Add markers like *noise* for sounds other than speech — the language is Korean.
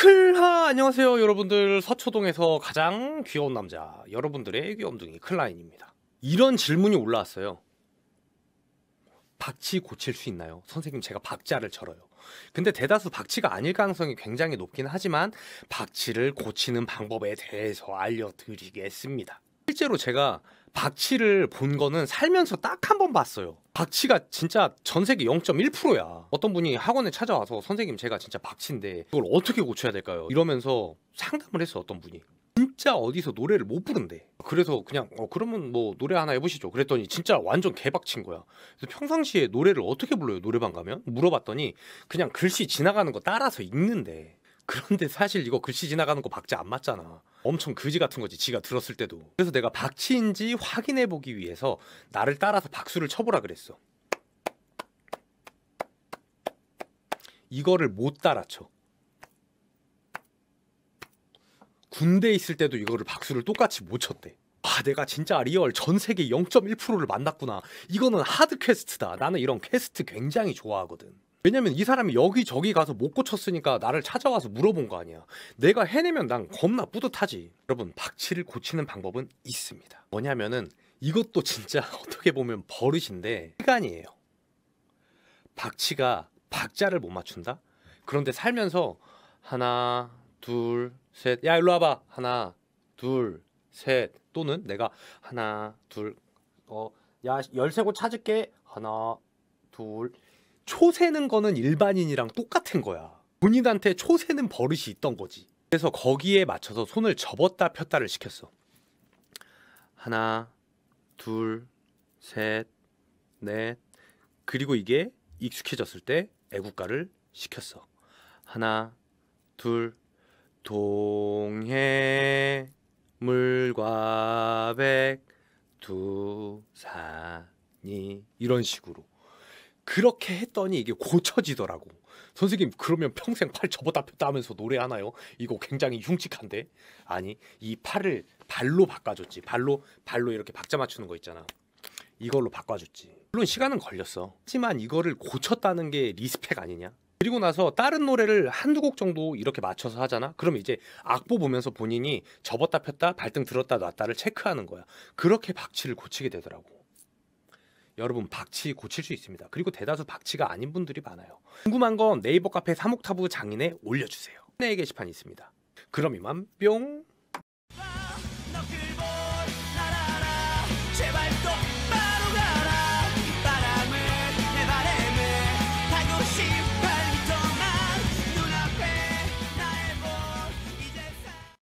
클라 안녕하세요 여러분들 서초동에서 가장 귀여운 남자 여러분들의 귀염둥이 클라인입니다 이런 질문이 올라왔어요 박치 고칠 수 있나요? 선생님 제가 박자를 절어요 근데 대다수 박치가 아닐 가능성이 굉장히 높긴 하지만 박치를 고치는 방법에 대해서 알려드리겠습니다 실제로 제가 박치를 본 거는 살면서 딱 한 번 봤어요. 박치가 진짜 전 세계 0.1%야. 어떤 분이 학원에 찾아와서 선생님 제가 진짜 박치인데 이걸 어떻게 고쳐야 될까요? 이러면서 상담을 했어 어떤 분이. 진짜 어디서 노래를 못 부른대. 그래서 그냥 어 그러면 뭐 노래 하나 해보시죠. 그랬더니 진짜 완전 개박친 거야. 그래서 평상시에 노래를 어떻게 불러요? 노래방 가면 물어봤더니 그냥 글씨 지나가는 거 따라서 읽는데. 그런데 사실 이거 글씨 지나가는 거 박자 안 맞잖아. 엄청 그지 같은 거지 지가 들었을 때도 그래서 내가 박치인지 확인해 보기 위해서 나를 따라서 박수를 쳐보라 그랬어 이거를 못 따라쳐 군대에 있을 때도 이거를 박수를 똑같이 못 쳤대 아 내가 진짜 리얼 전 세계 0.1%를 만났구나 이거는 하드 퀘스트다 나는 이런 퀘스트 굉장히 좋아하거든 왜냐면 이 사람이 여기저기 가서 못 고쳤으니까 나를 찾아와서 물어본 거 아니야. 내가 해내면 난 겁나 뿌듯하지. 여러분, 박치를 고치는 방법은 있습니다. 뭐냐면은 이것도 진짜 *laughs* 어떻게 보면 버릇인데 시간이에요. 박치가 박자를 못 맞춘다? 그런데 살면서 하나, 둘, 셋. 야, 일로 와봐. 하나, 둘, 셋. 또는 내가 하나, 둘, 어, 야, 열쇠고 찾을게. 하나, 둘, 초세는 거는 일반인이랑 똑같은 거야. 군인한테 초세는 버릇이 있던 거지. 그래서 거기에 맞춰서 손을 접었다 폈다를 시켰어. 하나, 둘, 셋, 넷. 그리고 이게 익숙해졌을 때 애국가를 시켰어. 하나, 둘, 동해 물과 백두 산이 이런 식으로. 그렇게 했더니 이게 고쳐지더라고. 선생님 그러면 평생 팔 접었다 폈다 하면서 노래 하나요? 이거 굉장히 흉측한데 아니 이 팔을 발로 바꿔줬지. 발로 발로 이렇게 박자 맞추는 거 있잖아. 이걸로 바꿔줬지. 물론 시간은 걸렸어. 하지만 이거를 고쳤다는 게 리스펙 아니냐? 그리고 나서 다른 노래를 한두 곡 정도 이렇게 맞춰서 하잖아? 그럼 이제 악보 보면서 본인이 접었다 폈다 발등 들었다 놨다를 체크하는 거야. 그렇게 박치를 고치게 되더라고. 여러분 박치 고칠 수 있습니다. 그리고 대다수 박치가 아닌 분들이 많아요. 궁금한 건 네이버 카페 사목타부 장인에 올려주세요. 내게시판 네, 있습니다. 그럼 이만 뿅. 제발